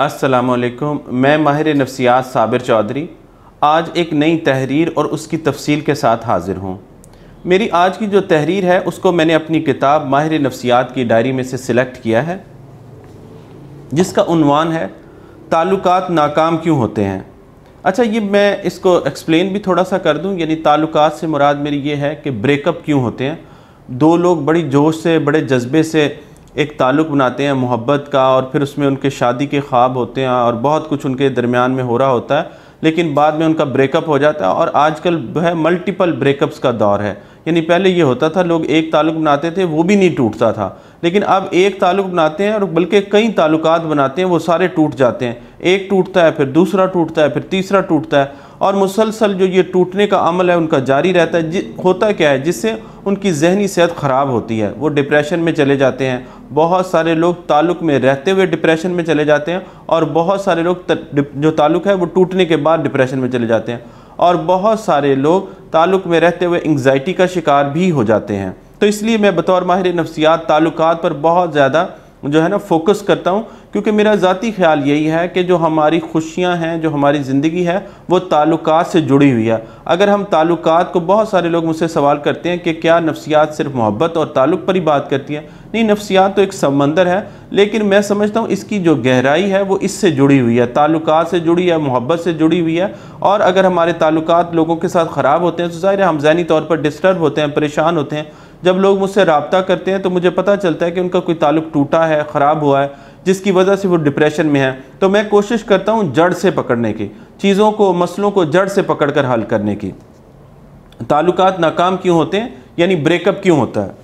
असलकुम मैं माहिर नफसियात साबिर चौधरी आज एक नई तहरीर और उसकी तफसील के साथ हाज़िर हूँ मेरी आज की जो तहरीर है उसको मैंने अपनी किताब माहिर नफसियात की डायरी में से सिलेक्ट किया है जिसका उनवान है ताल्लुकात नाकाम क्यों होते हैं अच्छा ये मैं इसको एक्सप्लेन भी थोड़ा सा कर दूँ यानी ताल्लुकात से मुराद मेरी ये है कि ब्रेकअप क्यों होते हैं दो लोग बड़ी जोश से बड़े जज्बे से एक ताल्लुक़ बनाते हैं मोहब्बत का और फिर उसमें उनके शादी के ख्वाब होते हैं और बहुत कुछ उनके दरमियान में हो रहा होता है लेकिन बाद में उनका ब्रेकअप हो जाता है और आजकल है मल्टीपल ब्रेकअप्स का दौर है यानी पहले ये होता था लोग एक ताल्लुक़ बनाते थे वो भी नहीं टूटता था लेकिन अब एक ताल्लुक़ बनाते हैं और बल्कि कई ताल्लुक बनाते हैं वो सारे टूट जाते हैं एक टूटता है फिर दूसरा टूटता है फिर तीसरा टूटता है और मुसलसल जो ये टूटने का अमल है उनका जारी रहता है होता क्या है जिससे उनकी जहनी सेहत ख़राब होती है वो डिप्रेशन में चले जाते हैं बहुत सारे लोग ताल्लुक में रहते हुए डिप्रेशन में चले जाते हैं और बहुत सारे लोग त, जो ताल्लुक है वो टूटने के बाद डिप्रेशन में चले जाते हैं और बहुत सारे लोग ताल्लुक में रहते हुए एंगजाइटी का शिकार भी हो जाते हैं तो इसलिए मैं बतौर माहिर नफसियात ताल्लुकात पर बहुत ज़्यादा जो है ना फोकस करता हूँ क्योंकि मेरा ज़ाती ख्याल यही है कि जो हमारी खुशियाँ हैं जो हमारी ज़िंदगी है वो ताल्लुक से जुड़ी हुई है अगर हम ताल्लुक को बहुत सारे लोग मुझसे सवाल करते हैं कि क्या नफ्सियात सिर्फ मोहब्बत और ताल्लुक पर ही बात करती है नहीं नफ्सियात तो एक समंदर है लेकिन मैं समझता हूँ इसकी जो गहराई है वो इससे जुड़ी हुई है ताल्लुक से जुड़ी है मोहब्बत से जुड़ी हुई है और अगर हमारे ताल्लुक लोगों के साथ ख़राब होते हैं तो ज़ाहिर है हम जहनी तौर पर डिस्टर्ब होते हैं परेशान होते हैं जब लोग मुझसे रबता करते हैं तो मुझे पता चलता है कि उनका कोई ताल्लुक टूटा है ख़राब हुआ है जिसकी वजह से वो डिप्रेशन में है तो मैं कोशिश करता हूँ जड़ से पकड़ने की चीज़ों को मसलों को जड़ से पकड़ कर हल करने की ताल्लुक नाकाम क्यों होते हैं यानी ब्रेकअप क्यों होता है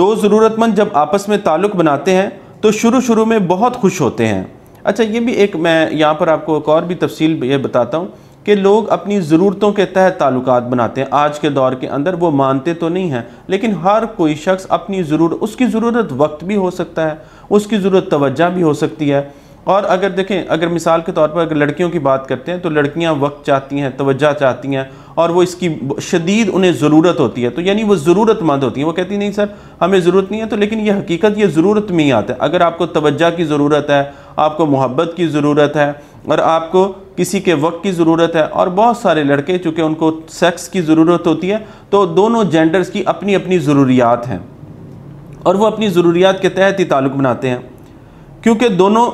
दो ज़रूरतमंद जब आपस में ताल्लुक बनाते हैं तो शुरू शुरू में बहुत खुश होते हैं अच्छा ये भी एक मैं यहाँ पर आपको एक और भी तफसील ये बताता हूँ कि लोग अपनी ज़रूरतों के तहत ताल्लुक बनाते हैं आज के दौर के अंदर वो मानते तो नहीं हैं लेकिन हर कोई शख्स अपनी ज़रूर उसकी ज़रूरत वक्त भी हो सकता है उसकी ज़रूरत तोज्जा भी हो सकती है और अगर देखें अगर मिसाल के तौर पर अगर लड़कियों की बात करते हैं तो लड़कियां वक्त चाहती हैं तोज्जा चाहती हैं और वो इसकी शदीद उन्हें ज़रूरत होती है तो यानी वो ज़रूरतमंद होती हैं वो कहती नहीं सर हमें ज़रूरत नहीं है तो लेकिन ये हकीकत ये ज़रूरत में ही आता है अगर आपको तोज्जा की ज़रूरत है आपको मोहब्बत की ज़रूरत है और आपको किसी के वक्त की ज़रूरत है और बहुत सारे लड़के चूँकि उनको सेक्स की ज़रूरत होती है तो दोनों जेंडर्स की अपनी अपनी ज़रूरियात हैं और वो अपनी ज़रूरियात के तहत ही ताल्लुक बनाते हैं क्योंकि दोनों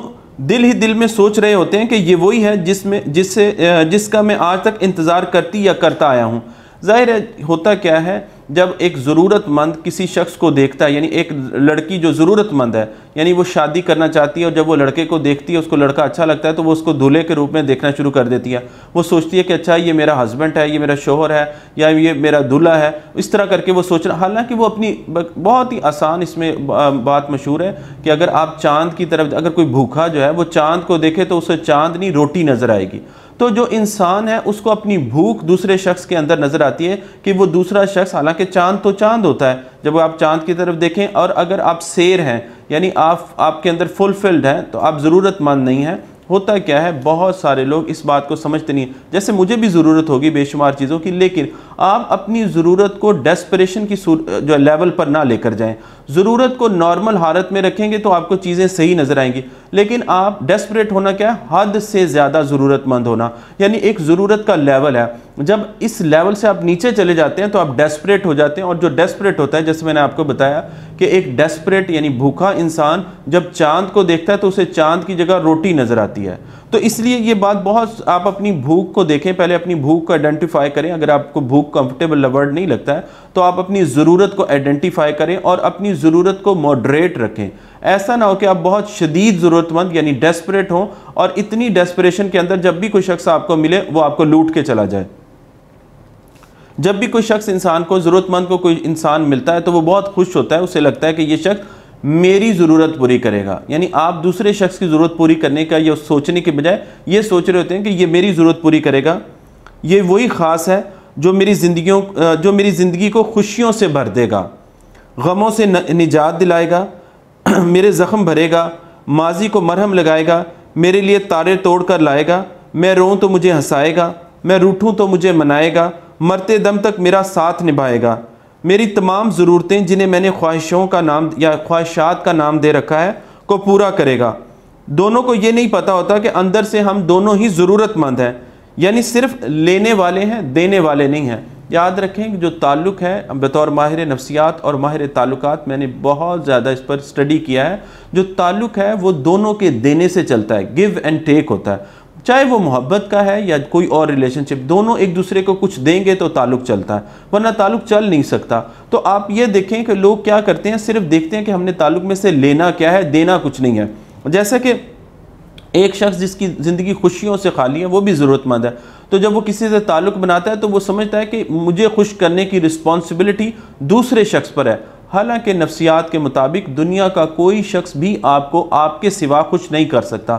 दिल ही दिल में सोच रहे होते हैं कि ये वही है जिसमें जिससे जिसका मैं आज तक इंतज़ार करती या करता आया हूँ ज़ाहिर होता क्या है जब एक ज़रूरतमंद किसी शख्स को देखता है यानी एक लड़की जो ज़रूरतमंद है यानी वो शादी करना चाहती है और जब वो लड़के को देखती है उसको लड़का अच्छा लगता है तो वो उसको दूल्हे के रूप में देखना शुरू कर देती है वो सोचती है कि अच्छा ये मेरा हस्बैंड है ये मेरा शोहर है या ये मेरा दूल्हा है इस तरह करके वो सोचना हालांकि वो अपनी बहुत ही आसान इसमें बात मशहूर है कि अगर आप चाँद की तरफ अगर कोई भूखा जो है वो चांद को देखे तो उसे चाँद नहीं रोटी नज़र आएगी तो जो इंसान है उसको अपनी भूख दूसरे शख्स के अंदर नज़र आती है कि वो दूसरा शख्स हालांकि चांद तो चांद होता है जब आप चांद की तरफ देखें और अगर आप शेर हैं यानी आप आपके अंदर फुलफिल्ड हैं तो आप ज़रूरतमंद नहीं हैं होता क्या है बहुत सारे लोग इस बात को समझते नहीं जैसे मुझे भी ज़रूरत होगी बेशुमार चीज़ों की लेकिन आप अपनी ज़रूरत को डेस्परेशन की जो लेवल पर ना लेकर जाएं ज़रूरत को नॉर्मल हालत में रखेंगे तो आपको चीज़ें सही नज़र आएंगी लेकिन आप डेस्परेट होना क्या है हद से ज़्यादा ज़रूरतमंद होना यानी एक ज़रूरत का लेवल है जब इस लेवल से आप नीचे चले जाते हैं तो आप डेस्परेट हो जाते हैं और जो डेस्परेट होता है जैसे मैंने आपको बताया कि एक डेस्परेट यानी भूखा इंसान जब चांद को देखता है तो उसे चांद की जगह रोटी नज़र आती है तो इसलिए ये बात बहुत आप अपनी भूख को देखें पहले अपनी भूख को आइडेंटिफाई करें अगर आपको भूख कंफर्टेबल लवर्ड नहीं लगता है तो आप अपनी ज़रूरत को आइडेंटिफाई करें और अपनी ज़रूरत को मॉडरेट रखें ऐसा ना हो कि आप बहुत शदीद ज़रूरतमंद यानी डेस्परेट हों और इतनी डेस्परेशन के अंदर जब भी कोई शख्स आपको मिले वो आपको लूट के चला जाए जब भी कोई शख्स इंसान को ज़रूरतमंद को कोई इंसान मिलता है तो वो बहुत खुश होता है उसे लगता है कि ये शख्स मेरी ज़रूरत पूरी करेगा यानी आप दूसरे शख्स की ज़रूरत पूरी करने का या सोचने के बजाय ये सोच रहे होते हैं कि ये मेरी ज़रूरत पूरी करेगा ये वही ख़ास है जो मेरी जिंदगी जो मेरी ज़िंदगी को खुशियों से भर देगा गमों से निजात दिलाएगा मेरे ज़ख़म भरेगा माजी को मरहम लगाएगा मेरे लिए तारे तोड़ कर लाएगा मैं रोऊँ तो मुझे हंसाएगा मैं रूठूँ तो मुझे मनाएगा मरते दम तक मेरा साथ निभाएगा मेरी तमाम ज़रूरतें जिन्हें मैंने ख्वाहिशों का नाम या ख्वाहिशात का नाम दे रखा है को पूरा करेगा दोनों को ये नहीं पता होता कि अंदर से हम दोनों ही ज़रूरतमंद हैं यानी सिर्फ लेने वाले हैं देने वाले नहीं हैं याद रखें कि जो ताल्लुक़ है बतौर माहिर नफसियात और माहिर ताल्लुकात मैंने बहुत ज़्यादा इस पर स्टडी किया है जो ताल्लुक़ है वो दोनों के देने से चलता है गिव एंड टेक होता है चाहे वो मोहब्बत का है या कोई और रिलेशनशिप दोनों एक दूसरे को कुछ देंगे तो ताल्लुक चलता है वरना ताल्लुक चल नहीं सकता तो आप ये देखें कि लोग क्या करते हैं सिर्फ देखते हैं कि हमने ताल्लुक में से लेना क्या है देना कुछ नहीं है जैसे कि एक शख्स जिसकी ज़िंदगी खुशियों से खाली है वो भी ज़रूरतमंद है तो जब वो किसी से ताल्लुक़ बनाता है तो वो समझता है कि मुझे खुश करने की रिस्पॉन्सिबिलिटी दूसरे शख्स पर है हालांकि नफ्सियात के मुताबिक दुनिया का कोई शख्स भी आपको आपके सिवा खुश नहीं कर सकता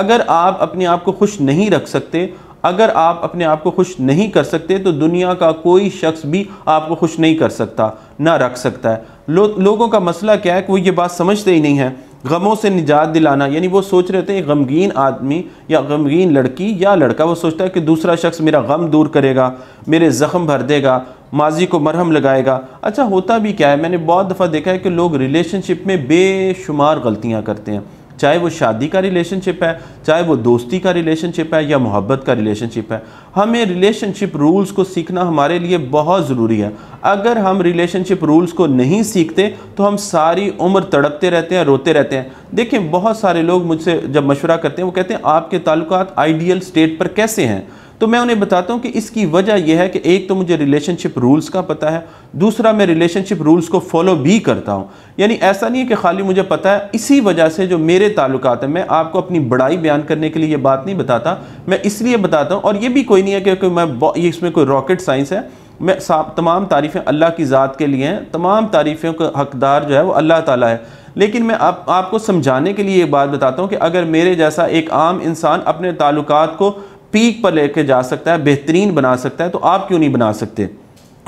अगर आप अपने आप को खुश नहीं रख सकते अगर आप अपने आप को खुश नहीं कर सकते तो दुनिया का कोई शख्स भी आपको खुश नहीं कर सकता ना रख सकता है लो, लोगों का मसला क्या है कि वो ये बात समझते ही नहीं है गमों से निजात दिलाना यानी वो सोच रहे थे एक गमगीन आदमी या गमगीन लड़की या लड़का वो सोचता है कि दूसरा शख्स मेरा गम दूर करेगा मेरे ज़ख़म भर देगा माजी को मरहम लगाएगा अच्छा होता भी क्या है मैंने बहुत दफ़ा देखा है कि लोग रिलेशनशिप में बेशुमार गलतियाँ करते हैं चाहे वो शादी का रिलेशनशिप है चाहे वो दोस्ती का रिलेशनशिप है या मोहब्बत का रिलेशनशिप है हमें रिलेशनशिप रूल्स को सीखना हमारे लिए बहुत ज़रूरी है अगर हम रिलेशनशिप रूल्स को नहीं सीखते तो हम सारी उम्र तड़पते रहते हैं रोते रहते हैं देखें बहुत सारे लोग मुझसे जब मशवरा करते हैं वो कहते हैं आपके ताल्लुक आइडियल स्टेट पर कैसे हैं तो मैं उन्हें बताता हूँ कि इसकी वजह यह है कि एक तो मुझे रिलेशनशिप रूल्स का पता है दूसरा मैं रिलेशनशिप रूल्स को फॉलो भी करता हूँ यानी ऐसा नहीं है कि खाली मुझे पता है इसी वजह से जो मेरे ताल्लुक हैं मैं आपको अपनी बड़ाई बयान करने के लिए ये बात नहीं बताता मैं इसलिए बताता हूँ और ये भी कोई नहीं है कि मैं इसमें कोई रॉकेट साइंस है मैं तमाम तारीफ़ें अल्लाह की ज़ात के लिए हैं तमाम तारीफ़ों का हकदार जो है वो अल्लाह ताला है लेकिन मैं आप आपको समझाने के लिए ये बात बताता हूँ कि अगर मेरे जैसा एक आम इंसान अपने ताल्लुकात को पीक पर लेके जा सकता है बेहतरीन बना सकता है तो आप क्यों नहीं बना सकते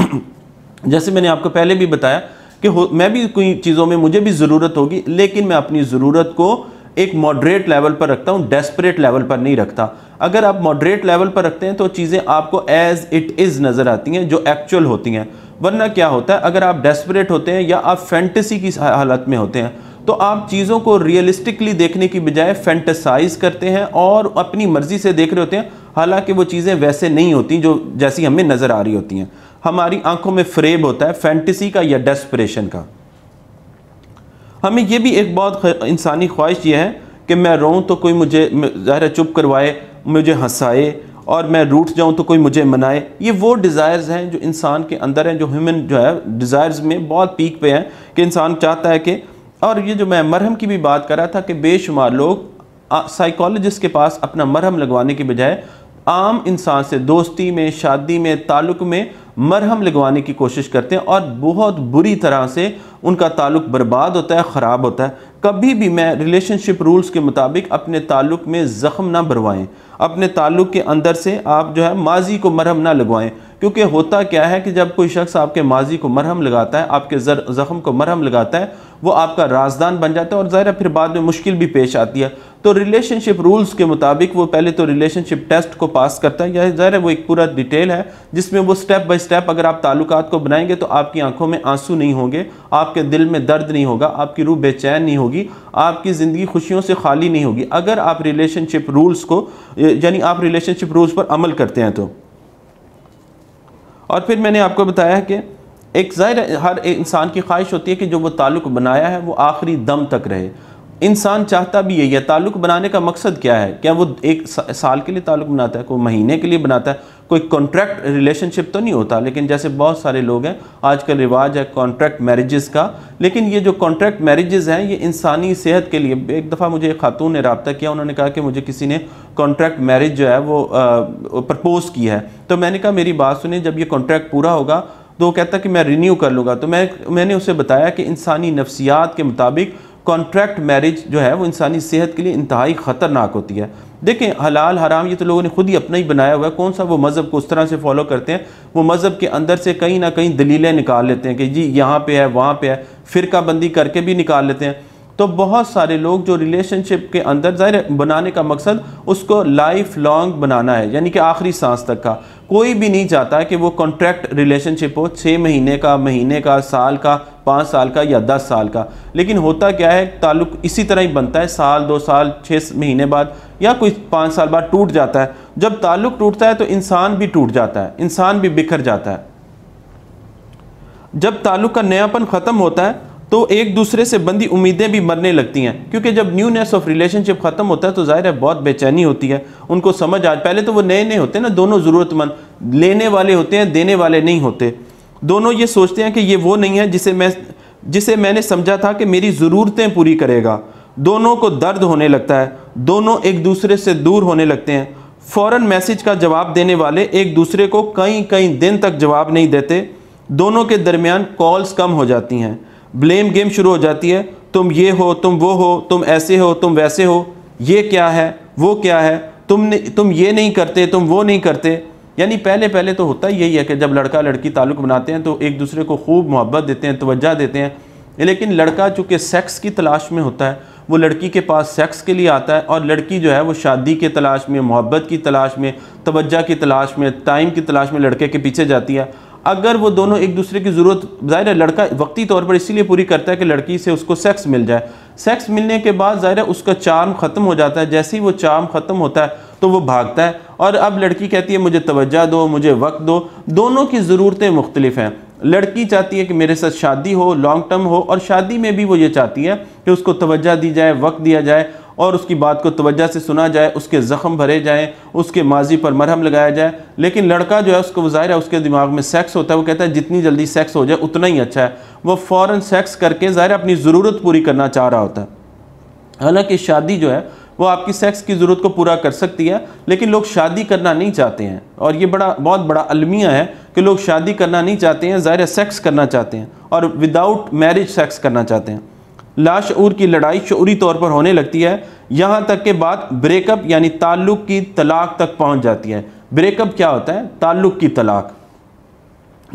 जैसे मैंने आपको पहले भी बताया कि मैं भी कोई चीज़ों में मुझे भी ज़रूरत होगी लेकिन मैं अपनी ज़रूरत को एक मॉडरेट लेवल पर रखता हूँ डेस्परेट लेवल पर नहीं रखता अगर आप मॉडरेट लेवल पर रखते हैं तो चीज़ें आपको एज इट इज़ नज़र आती हैं जो एक्चुअल होती हैं वरना क्या होता है अगर आप डेस्परेट होते हैं या आप फैंटेसी की हालत में होते हैं तो आप चीज़ों को रियलिस्टिकली देखने की बजाय फैंटसाइज करते हैं और अपनी मर्ज़ी से देख रहे होते हैं हालांकि वो चीज़ें वैसे नहीं होती जो जैसी हमें नज़र आ रही होती हैं हमारी आंखों में फ्रेब होता है फैंटसी का या डेस्परेशन का हमें यह भी एक बहुत इंसानी ख्वाहिश ये है कि मैं रोऊं तो कोई मुझे ज़ाहिर चुप करवाए मुझे हंसाए और मैं रूठ जाऊं तो कोई मुझे मनाए ये वो डिज़ायर्स हैं जो इंसान के अंदर हैं जो ह्यूमन जो है डिज़ायर्स में बहुत पीक पे हैं कि इंसान चाहता है कि और ये जो मैं मरहम की भी बात कर रहा था कि बेशुमार लोग साइकोलॉजिस्ट के पास अपना मरहम लगवाने के बजाय आम इंसान से दोस्ती में शादी में ताल्लुक में मरहम लगवाने की कोशिश करते हैं और बहुत बुरी तरह से उनका ताल्लुक बर्बाद होता है ख़राब होता है कभी भी मैं रिलेशनशिप रूल्स के मुताबिक अपने ताल्लुक में ज़ख़म ना भरवाएं अपने ताल्लुक के अंदर से आप जो है माजी को मरहम ना लगवाएं क्योंकि होता क्या है कि जब कोई शख्स आपके माजी को मरहम लगाता है आपके ज़ख्म को मरहम लगाता है वो आपका राजदान बन जाता है और ज़ाहिर फिर बाद में मुश्किल भी पेश आती है तो रिलेशनशिप रूल्स के मुताबिक वो पहले तो रिलेशनशिप टेस्ट को पास करता है या ज़ाहिर वो एक पूरा डिटेल है जिसमें वो स्टेप बाय स्टेप अगर आप ताल्लुकात को बनाएंगे तो आपकी आंखों में आंसू नहीं होंगे आपके दिल में दर्द नहीं होगा आपकी रूह बेचैन नहीं होगी आपकी ज़िंदगी खुशियों से खाली नहीं होगी अगर आप रिलेशनशिप रूल्स को यानी आप रिलेशनशिप रूल्स पर अमल करते हैं तो और फिर मैंने आपको बताया कि एक ज़ाहिर हर इंसान की ख्वाहिश होती है कि जो वो ताल्लुक़ बनाया है वो आखिरी दम तक रहे इंसान चाहता भी है यह ताल्लुक बनाने का मकसद क्या है क्या वो एक साल के लिए ताल्लुक बनाता है कोई महीने के लिए बनाता है कोई कॉन्ट्रैक्ट रिलेशनशिप तो नहीं होता लेकिन जैसे बहुत सारे लोग हैं आजकल रिवाज है कॉन्ट्रैक्ट मैरिजेस का लेकिन ये जो कॉन्ट्रैक्ट मैरिजेस हैं ये इंसानी सेहत के लिए एक दफ़ा मुझे एक खातून ने रबता किया उन्होंने कहा कि मुझे किसी ने कॉन्ट्रैक्ट मैरिज जो है वो प्रपोज़ की है तो मैंने कहा मेरी बात सुने जब ये कॉन्ट्रैक्ट पूरा होगा तो वो कहता कि मैं रिन्यू कर लूँगा तो मैं मैंने उसे बताया कि इंसानी नफसियात के मुताबिक कॉन्ट्रैक्ट मैरिज जो है वो इंसानी सेहत के लिए इंतहाई ख़तरनाक होती है देखें हलाल हराम ये तो लोगों ने खुद ही अपना ही बनाया हुआ है कौन सा वो मज़हब को उस तरह से फॉलो करते हैं वो मज़हब के अंदर से कहीं ना कहीं दलीलें निकाल लेते हैं कि जी यहाँ पे है वहाँ पे है फ़िरका बंदी करके भी निकाल लेते हैं तो बहुत सारे लोग जो रिलेशनशिप के अंदर ज़ाहिर बनाने का मकसद उसको लाइफ लॉन्ग बनाना है यानी कि आखिरी सांस तक का कोई भी नहीं चाहता कि वो कॉन्ट्रैक्ट रिलेशनशिप हो छः महीने का महीने का साल का पाँच साल का या दस साल का लेकिन होता क्या है ताल्लुक इसी तरह ही बनता है साल दो साल छः महीने बाद या कोई पाँच साल बाद टूट जाता है जब ताल्लुक टूटता है तो इंसान भी टूट जाता है इंसान भी बिखर जाता है जब ताल्लुक का नयापन ख़त्म होता है तो एक दूसरे से बंदी उम्मीदें भी मरने लगती हैं क्योंकि जब न्यूनेस ऑफ रिलेशनशिप ख़त्म होता है तो ज़ाहिर है बहुत बेचैनी होती है उनको समझ आ पहले तो वो नए नए होते हैं ना दोनों ज़रूरतमंद लेने वाले होते हैं देने वाले नहीं होते दोनों ये सोचते हैं कि ये वो नहीं है जिसे मैं जिसे मैंने समझा था कि मेरी ज़रूरतें पूरी करेगा दोनों को दर्द होने लगता है दोनों एक दूसरे से दूर होने लगते हैं फ़ौर मैसेज का जवाब देने वाले एक दूसरे को कई कई दिन तक जवाब नहीं देते दोनों के दरमियान कॉल्स कम हो जाती हैं ब्लेम गेम शुरू हो जाती है तुम ये हो तुम वो हो तुम ऐसे हो तुम वैसे हो ये क्या है वो क्या है तुम तुम ये नहीं करते तुम वो नहीं करते यानी पहले पहले तो होता यही है कि जब लड़का लड़की ताल्लुक बनाते हैं तो एक दूसरे को खूब मोहब्बत देते हैं तोज्जा देते हैं लेकिन लड़का चूँकि सेक्स की तलाश में होता है वो लड़की के पास सेक्स के लिए आता है और लड़की जो है वो शादी के तलाश में मोहब्बत की तलाश में तोज्जा की तलाश में टाइम की तलाश में लड़के के पीछे जाती है अगर वो दोनों एक दूसरे की ज़रूरत ज़ाहिर है लड़का वक्ती तौर पर इसीलिए पूरी करता है कि लड़की से उसको सेक्स मिल जाए सेक्स मिलने के बाद ज़ाहिर है उसका चार्म ख़त्म हो जाता है जैसे ही वो चार्म ख़त्म होता है तो वो भागता है और अब लड़की कहती है मुझे तवज्जा दो मुझे वक्त दो दोनों की ज़रूरतें मुख्तलिफ हैं लड़की चाहती है कि मेरे साथ शादी हो लॉन्ग टर्म हो और शादी में भी वो ये चाहती है कि उसको तवज्जा दी जाए वक्त दिया जाए और उसकी बात को तोज्जा से सुना जाए उसके ज़ख़म भरे जाएँ उसके माजी पर मरहम लगाया जाए लेकिन लड़का जो है उसको ज़ाहिर है उसके दिमाग में सेक्स होता है वो कहता है जितनी जल्दी सेक्स हो जाए उतना ही अच्छा है वो फ़ौर सेक्स करके ज़ाहिर अपनी ज़रूरत पूरी करना चाह रहा होता है हालाँकि शादी जो है वो आपकी सेक्स की ज़रूरत को पूरा कर सकती है लेकिन लोग शादी करना नहीं चाहते हैं और ये बड़ा बहुत बड़ा अलमिया है कि लोग शादी करना नहीं चाहते हैं ज़ाहिर सेक्स करना चाहते हैं और विदाउट मैरिज सेक्स करना चाहते हैं लाशूर की लड़ाई शौरी तौर पर होने लगती है यहाँ तक के बाद ब्रेकअप यानी ताल्लुक़ की तलाक तक पहुँच जाती है ब्रेकअप क्या होता है ताल्लुक़ की तलाक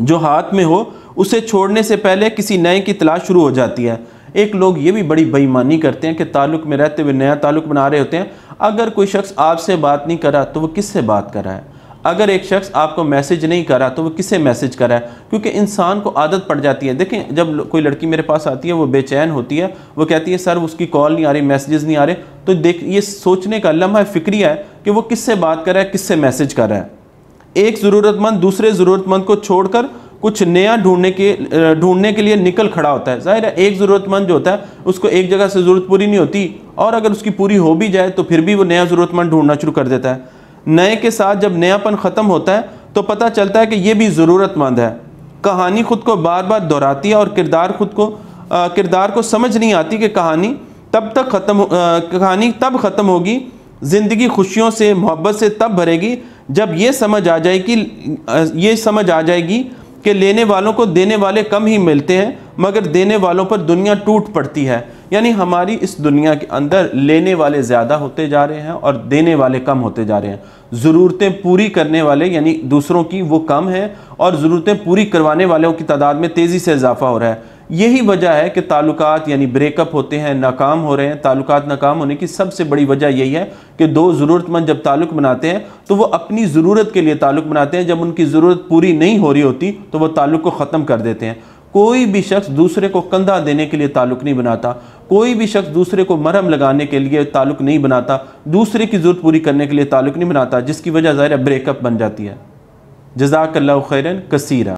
जो हाथ में हो उसे छोड़ने से पहले किसी नए की तलाश शुरू हो जाती है एक लोग ये भी बड़ी बेईमानी करते हैं कि ताल्लुक़ में रहते हुए नया ताल्लुक़ बना रहे होते हैं अगर कोई शख्स आपसे बात नहीं करा तो वो किससे बात कर रहा है अगर एक शख्स आपको मैसेज नहीं करा तो वो किसे मैसेज करा है क्योंकि इंसान को आदत पड़ जाती है देखें जब कोई लड़की मेरे पास आती है वो बेचैन होती है वो कहती है सर उसकी कॉल नहीं आ रही मैसेजेस नहीं आ रहे तो देख ये सोचने का लम्हा फिक्री है कि वो किससे बात कर रहा है किससे मैसेज कर रहा है एक ज़रूरतमंद दूसरे ज़रूरतमंद को छोड़कर कुछ नया ढूंढने के ढूंढने के लिए निकल खड़ा होता है जाहिर है एक ज़रूरतमंद जो होता है उसको एक जगह से ज़रूरत पूरी नहीं होती और अगर उसकी पूरी हो भी जाए तो फिर भी वो नया ज़रूरतमंद ढूंढना शुरू कर देता है नए के साथ जब नयापन ख़त्म होता है तो पता चलता है कि यह भी ज़रूरतमंद है कहानी खुद को बार बार दोहराती है और किरदार खुद को किरदार को समझ नहीं आती कि कहानी तब तक ख़त्म कहानी तब ख़त्म होगी ज़िंदगी खुशियों से मोहब्बत से तब भरेगी जब ये समझ आ जाएगी ये समझ आ जाएगी कि लेने वालों को देने वाले कम ही मिलते हैं मगर देने वालों पर दुनिया टूट पड़ती है यानी हमारी इस दुनिया के अंदर लेने वाले ज़्यादा होते जा रहे हैं और देने वाले कम होते जा रहे हैं ज़रूरतें पूरी करने वाले यानी दूसरों की वो कम है और ज़रूरतें पूरी करवाने वालों की तादाद में तेज़ी से इजाफा हो रहा है यही वजह है कि ताल्लुकात यानी ब्रेकअप होते हैं नाकाम हो रहे हैं ताल्लुकात नाकाम होने की सबसे बड़ी वजह यही है कि दो ज़रूरतमंद जब ताल्लुक बनाते हैं तो वो अपनी ज़रूरत के लिए ताल्लुक बनाते हैं जब उनकी ज़रूरत पूरी नहीं हो रही होती तो वो ताल्लुक को ख़त्म कर देते हैं कोई भी शख्स दूसरे को कंधा देने के लिए ताल्लुक़ नहीं बनाता कोई भी शख्स दूसरे को मरहम लगाने के लिए ताल्लुक़ नहीं बनाता दूसरे की ज़रूरत पूरी करने के लिए ताल्लुक़ नहीं बनाता जिसकी वजह ज़ाहिर ब्रेकअप बन जाती है जजाकल्ला खैरन कसीरा